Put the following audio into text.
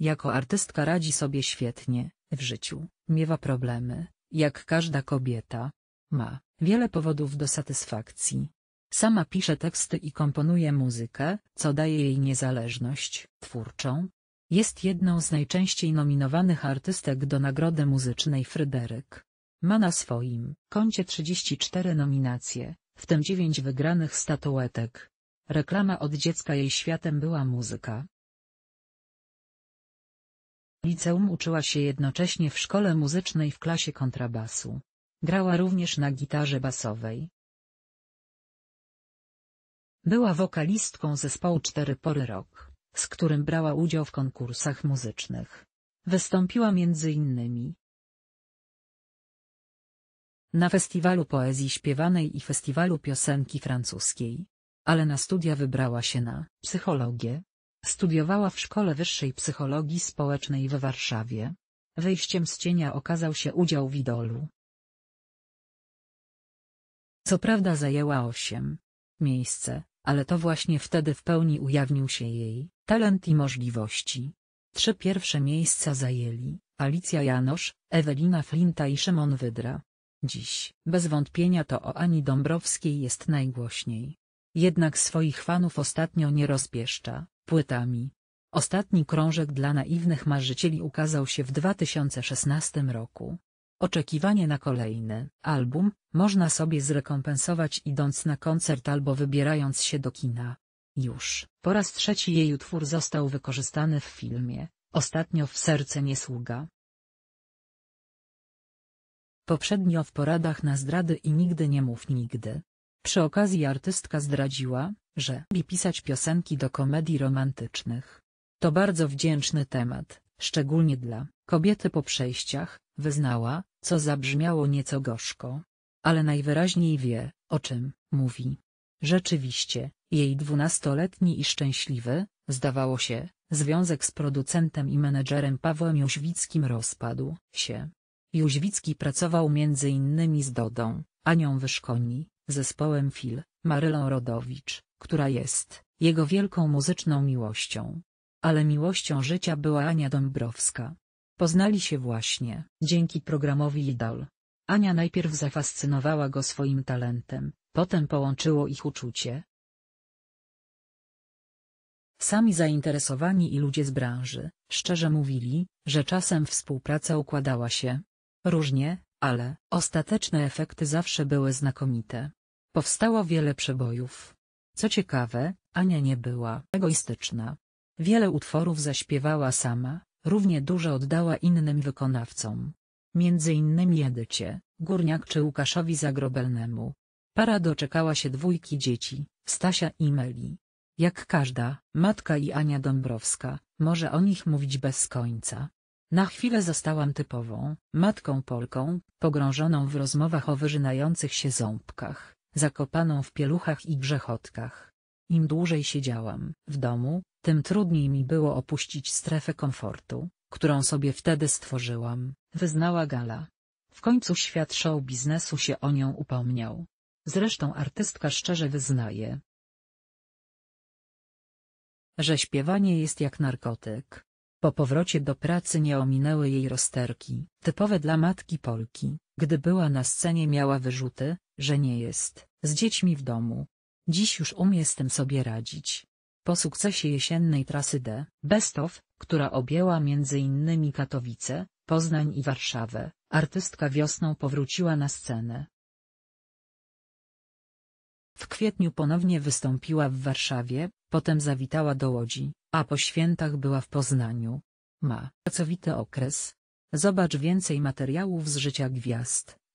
Jako artystka radzi sobie świetnie, w życiu, miewa problemy, jak każda kobieta. Ma wiele powodów do satysfakcji. Sama pisze teksty i komponuje muzykę, co daje jej niezależność twórczą. Jest jedną z najczęściej nominowanych artystek do Nagrody Muzycznej Fryderyk. Ma na swoim koncie 34 nominacje, w tym 9 wygranych statuetek. Reklama od dziecka jej światem była muzyka. Liceum uczyła się jednocześnie w szkole muzycznej w klasie kontrabasu. Grała również na gitarze basowej. Była wokalistką zespołu Cztery Pory Rock, z którym brała udział w konkursach muzycznych. Wystąpiła między innymi na festiwalu poezji śpiewanej i festiwalu piosenki francuskiej. Ale na studia wybrała się na psychologię, Studiowała w Szkole Wyższej Psychologii Społecznej w Warszawie. Wyjściem z cienia okazał się udział w idolu. Co prawda zajęła osiem miejsce, ale to właśnie wtedy w pełni ujawnił się jej talent i możliwości. Trzy pierwsze miejsca zajęli Alicja Janosz, Ewelina Flinta i Szymon Wydra. Dziś bez wątpienia to o Ani Dąbrowskiej jest najgłośniej. Jednak swoich fanów ostatnio nie rozpieszcza, płytami. Ostatni krążek dla naiwnych marzycieli ukazał się w 2016 roku. Oczekiwanie na kolejny album można sobie zrekompensować idąc na koncert albo wybierając się do kina. Już po raz trzeci jej utwór został wykorzystany w filmie, ostatnio w serce nie sługa. Poprzednio w poradach na zdrady i nigdy nie mów nigdy. Przy okazji artystka zdradziła, że bi pisać piosenki do komedii romantycznych. To bardzo wdzięczny temat, szczególnie dla kobiety po przejściach, wyznała, co zabrzmiało nieco gorzko. Ale najwyraźniej wie, o czym mówi. Rzeczywiście, jej dwunastoletni i szczęśliwy, zdawało się, związek z producentem i menedżerem Pawłem Jóźwickim rozpadł się. Jóźwicki pracował między innymi z Dodą, Anią Wyszkoni, zespołem Phil, Marylą Rodowicz, która jest jego wielką muzyczną miłością. Ale miłością życia była Ania Dąbrowska. Poznali się właśnie dzięki programowi Idol. Ania najpierw zafascynowała go swoim talentem, potem połączyło ich uczucie. Sami zainteresowani i ludzie z branży, szczerze mówili, że czasem współpraca układała się różnie, ale ostateczne efekty zawsze były znakomite. Powstało wiele przebojów. Co ciekawe, Ania nie była egoistyczna. Wiele utworów zaśpiewała sama, równie dużo oddała innym wykonawcom. Między innymi Edycie, Górniak czy Łukaszowi Zagrobelnemu. Para doczekała się dwójki dzieci, Stasia i Meli. Jak każda, matka i Ania Dąbrowska, może o nich mówić bez końca. Na chwilę zostałam typową, matką Polką, pogrążoną w rozmowach o wyrzynających się ząbkach zakopaną w pieluchach i grzechotkach. Im dłużej siedziałam w domu, tym trudniej mi było opuścić strefę komfortu, którą sobie wtedy stworzyłam, wyznała Gala. W końcu świat show biznesu się o nią upomniał. Zresztą artystka szczerze wyznaje, że śpiewanie jest jak narkotyk. Po powrocie do pracy nie ominęły jej rozterki, typowe dla matki Polki. Gdy była na scenie miała wyrzuty, że nie jest, z dziećmi w domu. Dziś już umiem sobie radzić. Po sukcesie jesiennej trasy D, Bestow, która objęła m.in. Katowice, Poznań i Warszawę, artystka wiosną powróciła na scenę. W kwietniu ponownie wystąpiła w Warszawie, potem zawitała do Łodzi, a po świętach była w Poznaniu. Ma pracowity okres. Zobacz więcej materiałów z życia gwiazd.